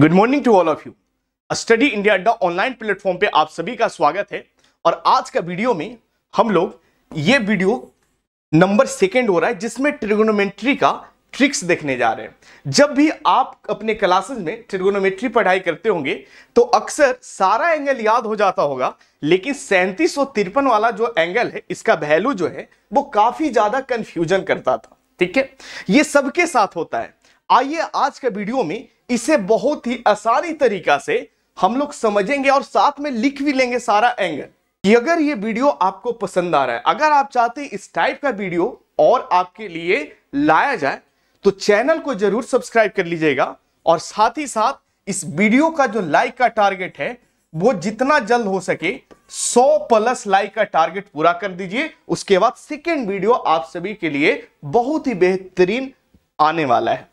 good morning to all of you Study India Adda online platform पे आप सभी का स्वागत है और आज का वीडियो में हम लोग ये वीडियो नंबर सेकेंड हो रहा है जिसमें ट्रिगोनोमेट्री का ट्रिक्स देखने जा रहे हैं जब भी आप अपने क्लासेस में ट्रिगोनोमेट्री पढ़ाई करते होंगे तो अक्सर सारा एंगल याद हो जाता होगा लेकिन सैंतीस वाला जो एंगल है इसका वैल्यू जो है वो काफी ज्यादा कंफ्यूजन करता था ठीक है ये सबके साथ होता है आइए आज का वीडियो में इसे बहुत ही आसानी तरीका से हम लोग समझेंगे और साथ में लिख भी लेंगे सारा एंगल कि अगर ये वीडियो आपको पसंद आ रहा है अगर आप चाहते हैं इस टाइप का वीडियो और आपके लिए लाया जाए तो चैनल को जरूर सब्सक्राइब कर लीजिएगा और साथ ही साथ इस वीडियो का जो लाइक का टारगेट है वो जितना जल्द हो सके 100 प्लस लाइक का टारगेट पूरा कर दीजिए उसके बाद सेकेंड वीडियो आप सभी के लिए बहुत ही बेहतरीन आने वाला है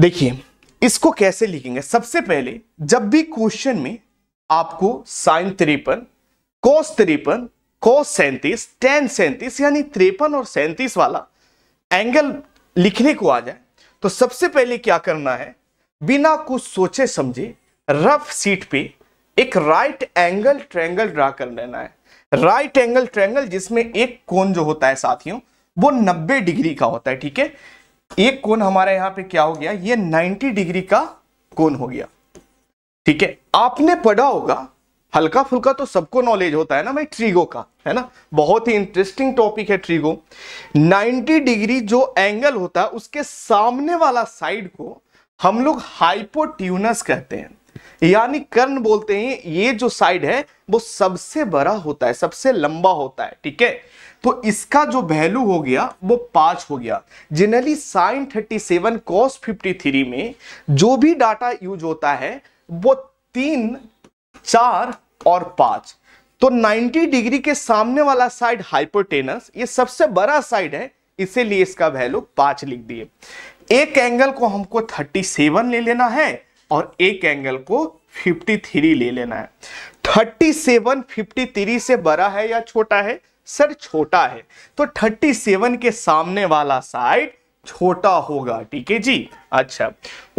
देखिए इसको कैसे लिखेंगे सबसे पहले जब भी क्वेश्चन में आपको साइन त्रेपन कोस त्रेपन कोस सैंतीस टेन सैंतीस यानी त्रेपन और सैंतीस वाला एंगल लिखने को आ जाए तो सबसे पहले क्या करना है बिना कुछ सोचे समझे रफ सीट पे एक राइट एंगल ट्रैंगल ड्रा कर लेना है राइट एंगल ट्रैंगल जिसमें एक कोन जो होता है साथियों वो 90 डिग्री का होता है ठीक है एक कोन हमारे यहां पे क्या हो गया ये 90 डिग्री का कोन हो गया ठीक है आपने पढ़ा होगा हल्का फुल्का तो सबको नॉलेज होता है ना भाई ट्रीगो का है ना बहुत ही इंटरेस्टिंग टॉपिक है ट्रीगो 90 डिग्री जो एंगल होता है उसके सामने वाला साइड को हम लोग हाइपोट्यूनस कहते हैं यानी कर्ण बोलते हैं ये जो साइड है वो सबसे बड़ा होता है सबसे लंबा होता है ठीक है तो इसका जो वैल्यू हो गया वो पांच हो गया generally sine thirty seven cos fifty three में जो भी डाटा यूज होता है वो तीन चार और पांच तो 90 डिग्री के सामने वाला साइड हाइपोटेनस ये सबसे बड़ा साइड है इसीलिए इसका वैल्यू पांच लिख दिए एक एंगल को हमको 37 ले लेना है और एक एंगल को 53 ले लेना है 37 53 से बड़ा है या छोटा है सर छोटा है तो 37 के सामने वाला साइड छोटा होगा ठीक है जी अच्छा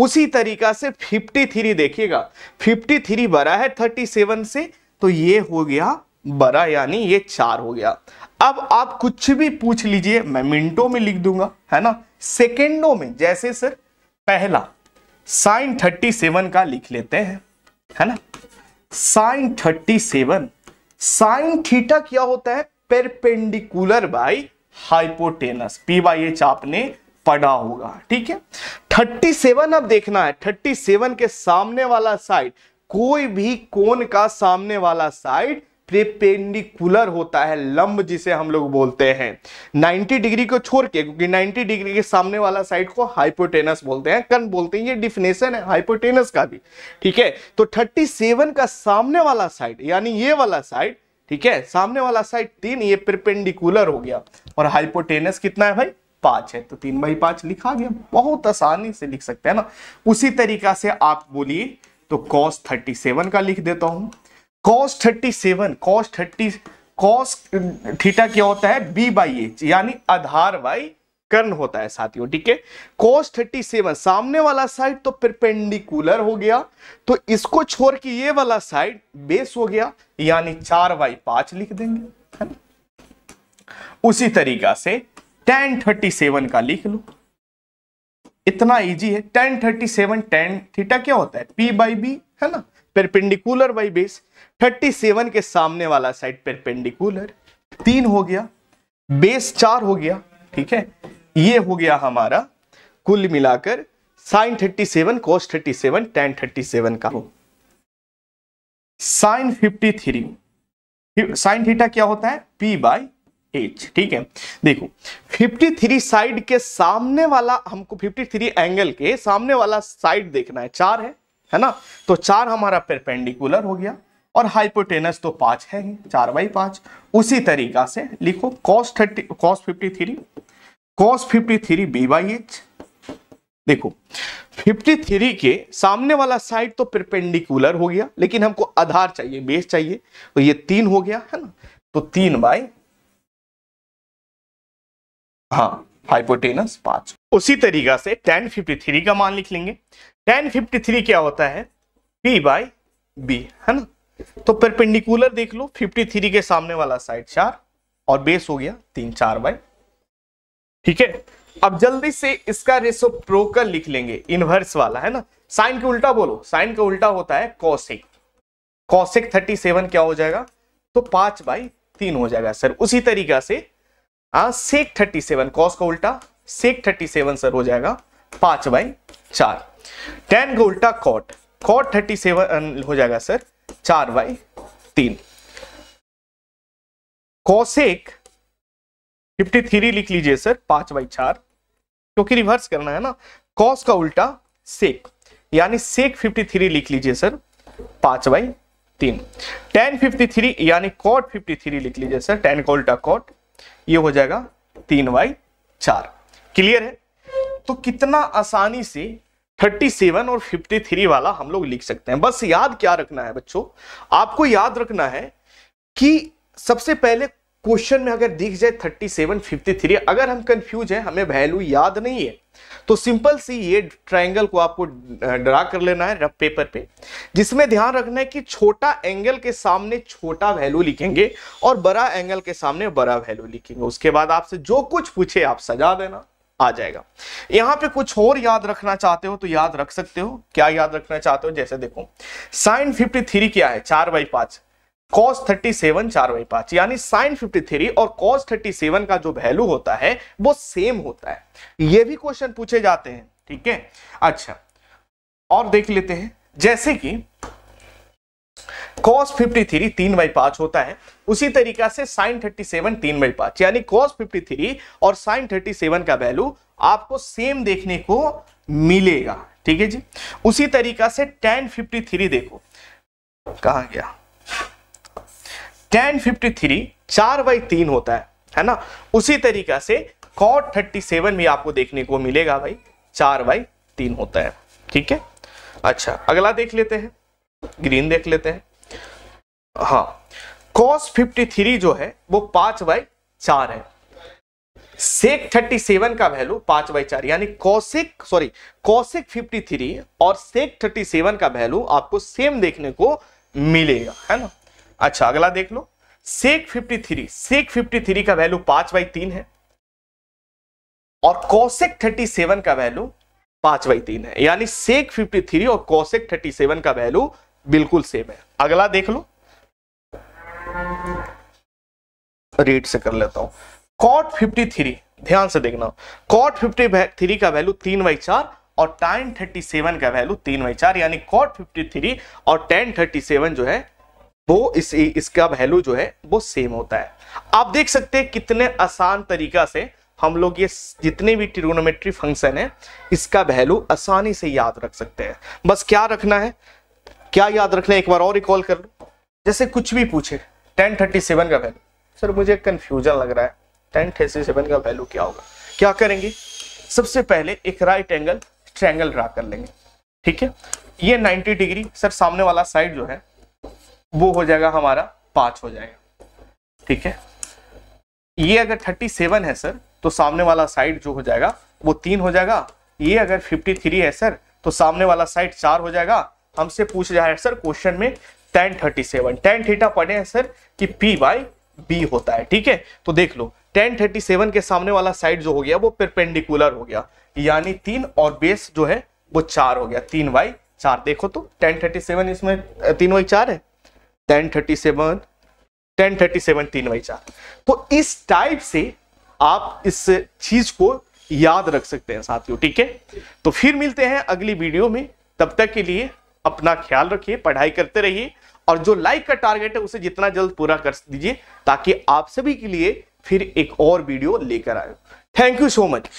उसी तरीका से 53 देखिएगा 53 बड़ा है 37 से तो ये हो गया बड़ा यानी ये चार हो गया अब आप कुछ भी पूछ लीजिए मैं मिनटों में लिख दूंगा है ना सेकेंडों में जैसे सर पहला साइन 37 का लिख लेते हैं है ना साइन 37 साइन थीटा क्या होता है perpendicular by hypotenuse P by H आपने पढ़ा होगा ठीक है 37 अब देखना है 37 के सामने वाला साइड कोई भी कोन का सामने वाला साइड प्रेपेंडिकुलर होता है लंब जिसे हम लोग बोलते हैं 90 डिग्री को छोड़ के क्योंकि 90 डिग्री के सामने वाला साइड को हाइपोटेनस बोलते हैं कन बोलते हैं ये डिफिनेशन है हाइपोटेनस का भी ठीक है तो 37 का सामने वाला साइड यानी ये वाला साइड ठीक है सामने वाला साइड तीन ये परपेंडिकुलर हो गया और हाइपोटेनस कितना है भाई पांच है तो तीन बाई पांच लिखा गया बहुत आसानी से लिख सकते हैं ना उसी तरीका से आप बोलिए तो कॉस थर्टी सेवन का लिख देता हूं cos thirty seven cos thirty cos theta क्या होता है बी बाई एच यानी आधार बाई कर्ण होता है साथियों ठीक है कॉस 37 सामने वाला साइड तो परपेंडिकुलर हो गया तो इसको छोड़ के ये वाला साइड बेस हो गया यानी चार बाई पांच लिख देंगे उसी तरीका से टेन थर्टी सेवन का लिख लो इतना इजी है tan thirty seven tan theta क्या होता है पी बाई बी है ना perpendicular by base thirty seven के सामने वाला साइड परपेंडिकुलर तीन हो गया बेस चार हो गया ठीक है ये हो गया हमारा कुल मिलाकर sine thirty seven cos thirty seven tan thirty seven का sine fifty three sine theta क्या होता है पी बाई एच ठीक है देखो 53 साइड के सामने वाला हमको 53 एंगल के सामने वाला साइड देखना है चार है है ना तो चार हमारा परपेंडिकुलर हो गया और हाइपोटेनस तो पांच है ही चार बाई पांच उसी तरीका से लिखो cos thirty cos fifty three cos fifty three B by H देखो 53 के सामने वाला साइड तो परपेंडिकुलर हो गया लेकिन हमको आधार चाहिए बेस चाहिए तो ये तीन हो गया है ना तो तीन बाई हाँ हाइपोटेनस पांच उसी तरीका से टेन फिफ्टी थ्री का मान लिख लेंगे टेन फिफ्टी थ्री क्या होता है पी बाई बी है ना तो परपेंडिकुलर देख लो फिफ्टी थ्री के सामने वाला साइड चार और बेस हो गया तीन चार बाई ठीक है अब जल्दी से इसका रेसो रेसोप्रोकल लिख लेंगे इनवर्स वाला है ना साइन के उल्टा बोलो साइन का उल्टा होता है कौशिक कौशिक थर्टी सेवन क्या हो जाएगा तो पांच बाई तीन हो जाएगा सर उसी तरीका से आ, सेक थर्टी सेवन कॉस का उल्टा सेक थर्टी सेवन सर हो जाएगा पांच बाई चार टेन का उल्टा कॉट कॉट थर्टी सेवन हो जाएगा सर चार बाई तीन कौशिक फिफ्टी थ्री लिख लीजिए सर पांच बाई चार क्योंकि रिवर्स करना है ना कॉस का उल्टा सेक यानी सेक फिफ्टी थ्री लिख लीजिए सर पांच बाई तीन टेन फिफ्टी थ्री यानी कॉट फिफ्टी थ्री लिख लीजिए सर टेन का उल्टा कॉट ये हो जाएगा तीन बाई चार क्लियर है तो कितना आसानी से 37 और 53 वाला हम लोग लिख सकते हैं बस याद क्या रखना है बच्चों आपको याद रखना है कि सबसे पहले क्वेश्चन में अगर दिख जाए थर्टी सेवन फिफ्टी थ्री अगर हम कंफ्यूज हैं हमें वैल्यू याद नहीं है तो सिंपल सी ये ट्रायंगल को आपको ड्रा कर लेना है रफ पेपर पे जिसमें ध्यान रखना है कि छोटा एंगल के सामने छोटा वैल्यू लिखेंगे और बड़ा एंगल के सामने बड़ा वैल्यू लिखेंगे उसके बाद आपसे जो कुछ पूछे आप सजा देना आ जाएगा यहां पे कुछ और याद रखना चाहते हो तो याद रख सकते हो क्या याद रखना चाहते हो जैसे देखो साइन फिफ्टी थ्री क्या है चार बाई पांच कॉस 37 चार बाई पांच यानी साइन 53 और कॉस 37 का जो वैल्यू होता है वो सेम होता है ये भी क्वेश्चन पूछे जाते हैं ठीक है अच्छा और देख लेते हैं जैसे कि कॉस 53 तीन बाई पांच होता है उसी तरीका से साइन 37 तीन बाई पांच यानी कॉस 53 और साइन 37 का वैल्यू आपको सेम देखने को मिलेगा ठीक है जी उसी तरीका से टेन थ्री देखो कहा गया टेन फिफ्टी थ्री चार बाई तीन होता है है ना उसी तरीका से कॉट थर्टी सेवन भी आपको देखने को मिलेगा भाई चार बाई तीन होता है ठीक है अच्छा अगला देख लेते हैं ग्रीन देख लेते हैं हाँ कॉस फिफ्टी थ्री जो है वो पांच बाई चार है सेक थर्टी सेवन का वैल्यू पांच बाई चार यानी कौशिक सॉरी कौशिक थ्री और सेक थर्टी सेवन का वैल्यू आपको सेम देखने को मिलेगा है ना अच्छा अगला देख लो सेक 53 सेक 53 का वैल्यू पांच बाई तीन है और कौशिक 37 का वैल्यू पांच बाई तीन है यानी सेक 53 और कौशिक 37 का वैल्यू बिल्कुल सेम है अगला देख लो रेट से कर लेता हूं कॉट 53 ध्यान से देखना कॉट 53 का वैल्यू तीन बाई चार और थर्टी 37 का वैल्यू तीन बाई चार यानी कॉट 53 और थर्टी 37 जो है वो तो इस इसका वैल्यू जो है वो सेम होता है आप देख सकते हैं कितने आसान तरीका से हम लोग ये जितने भी ट्रिगोनोमेट्री फंक्शन है इसका वैल्यू आसानी से याद रख सकते हैं बस क्या रखना है क्या याद रखना है एक बार और रिकॉल कर लो जैसे कुछ भी पूछे टेन थर्टी सेवन का वैल्यू सर मुझे कंफ्यूजन लग रहा है टेन थर्टी सेवन का वैल्यू क्या होगा क्या करेंगे सबसे पहले एक राइट एंगल ट्रैंगल ड्रा कर लेंगे ठीक है ये नाइन्टी डिग्री सर सामने वाला साइड जो है वो हो जाएगा हमारा पांच हो जाएगा ठीक है ये अगर थर्टी सेवन है सर तो सामने वाला साइड जो हो जाएगा वो तीन हो जाएगा ये अगर फिफ्टी थ्री है सर तो सामने वाला साइड चार हो जाएगा हमसे पूछ रहा है सर क्वेश्चन में tan thirty seven tan theta पढ़े हैं सर कि पी बाई बी होता है ठीक है तो देख लो टेन थर्टी सेवन के सामने वाला साइड जो हो गया वो परपेंडिकुलर हो गया यानी तीन और बेस जो है वो चार हो गया तीन बाई चार देखो तो टेन थर्टी सेवन इसमें तीन बाई चार है tan thirty seven tan thirty seven तीन बाई चार तो इस टाइप से आप इस चीज को याद रख सकते हैं साथियों ठीक है तो फिर मिलते हैं अगली वीडियो में तब तक के लिए अपना ख्याल रखिए पढ़ाई करते रहिए और जो लाइक का टारगेट है उसे जितना जल्द पूरा कर दीजिए ताकि आप सभी के लिए फिर एक और वीडियो लेकर आए थैंक यू सो मच